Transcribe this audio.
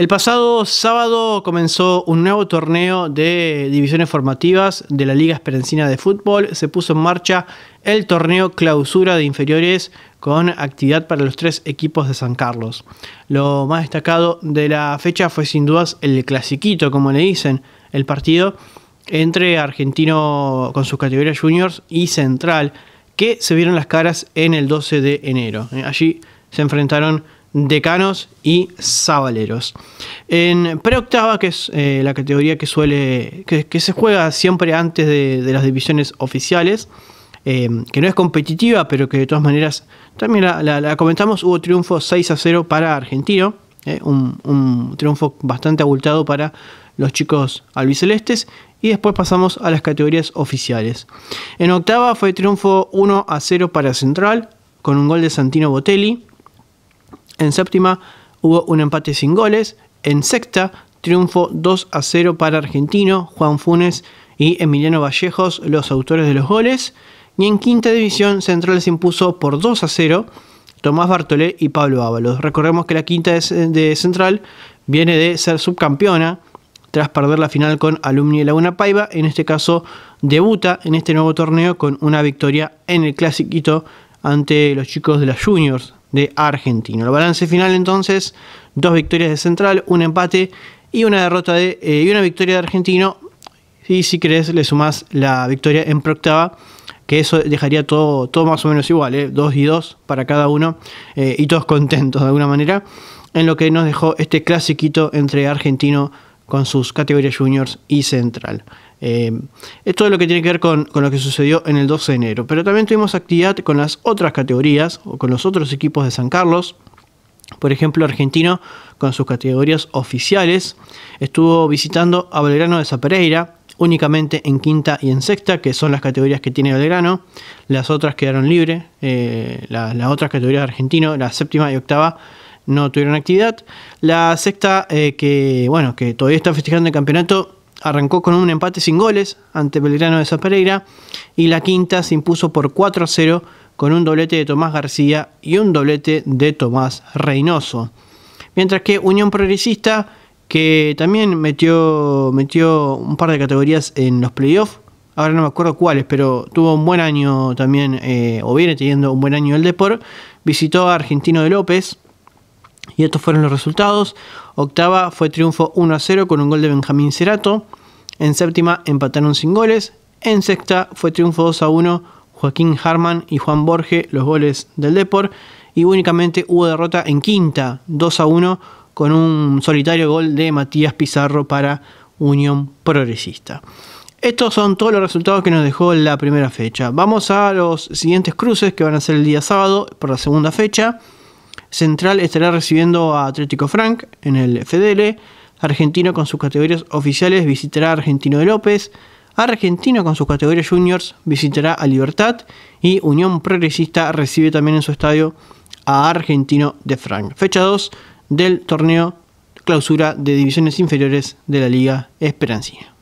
El pasado sábado comenzó un nuevo torneo de divisiones formativas de la Liga Esperencina de Fútbol. Se puso en marcha el torneo clausura de inferiores con actividad para los tres equipos de San Carlos. Lo más destacado de la fecha fue sin dudas el clasiquito, como le dicen, el partido entre Argentino con sus categorías juniors y Central, que se vieron las caras en el 12 de enero. Allí se enfrentaron decanos y sabaleros. En pre octava que es eh, la categoría que suele. Que, se juega siempre antes de, las divisiones oficiales. Em, que no es competitiva, pero que de todas maneras también la, comentamos. Hubo triunfo 6 a 0 para Argentino. Eh, un, un, triunfo bastante abultado para los chicos albicelestes. Y después pasamos a las categorías oficiales. En octava fue triunfo 1 a 0 para Central, con un gol de Santino Botelli. En séptima hubo un empate sin goles. En sexta, triunfo 2 a 0 para Argentino, Juan Funes y Emiliano Vallejos, los autores de los goles. Y en quinta división, Central se impuso por 2 a 0 Tomás Bartolé y Pablo Ábalos. Recordemos que la quinta de Central viene de ser subcampeona tras perder la final con Alumni de Laguna Paiva. En este caso, debuta en este nuevo torneo con una victoria en el Clasiquito ante los chicos de las Juniors de Argentino. El balance final entonces, dos victorias de Central, un empate y una derrota de, eh, y una victoria de Argentino. Y si querés le sumás la victoria en Proctava, que eso dejaría todo, todo más o menos igual, eh, dos y dos para cada uno eh, y todos contentos de alguna manera, en lo que nos dejó este clasiquito entre Argentino y con sus categorías juniors y central. esto eh, es lo que tiene que ver con, lo que sucedió en el 12 de enero. Pero también tuvimos actividad con las otras categorías o con los otros equipos de San Carlos. Por ejemplo, Argentino, con sus categorías oficiales, estuvo visitando a Belgrano de Zapereira únicamente en quinta y en sexta, que son las categorías que tiene Belgrano. Las otras quedaron libres, eh, las otras categorías de Argentino, la séptima y octava, no tuvieron actividad. La sexta, eh, que bueno, que todavía está festejando el campeonato, arrancó con un empate sin goles ante Belgrano de Zapereira... Y la quinta se impuso por 4 a 0 con un doblete de Tomás García y un doblete de Tomás Reynoso. Mientras que Unión Progresista, que también metió, metió un par de categorías en los playoffs, ahora no me acuerdo cuáles, pero tuvo un buen año también, eh, o viene teniendo un buen año el deporte visitó a Argentino de López, y estos fueron los resultados. Octava fue triunfo 1 a 0 con un gol de Benjamín Cerato. En séptima empataron sin goles. En sexta fue triunfo 2 a 1 Joaquín Harman y Juan Borge, los goles del Deport. Y únicamente hubo derrota en quinta, 2 a 1, con un solitario gol de Matías Pizarro para Unión Progresista. Estos son todos los resultados que nos dejó la primera fecha. Vamos a los siguientes cruces que van a ser el día sábado por la segunda fecha. Central estará recibiendo a Atlético Frank en el FDL. Argentino con sus categorías oficiales visitará a Argentino de López. Argentino con sus categorías juniors visitará a Libertad. Y Unión Progresista recibe también en su estadio a Argentino de Frank. Fecha 2 del torneo clausura de divisiones inferiores de la Liga Esperancina.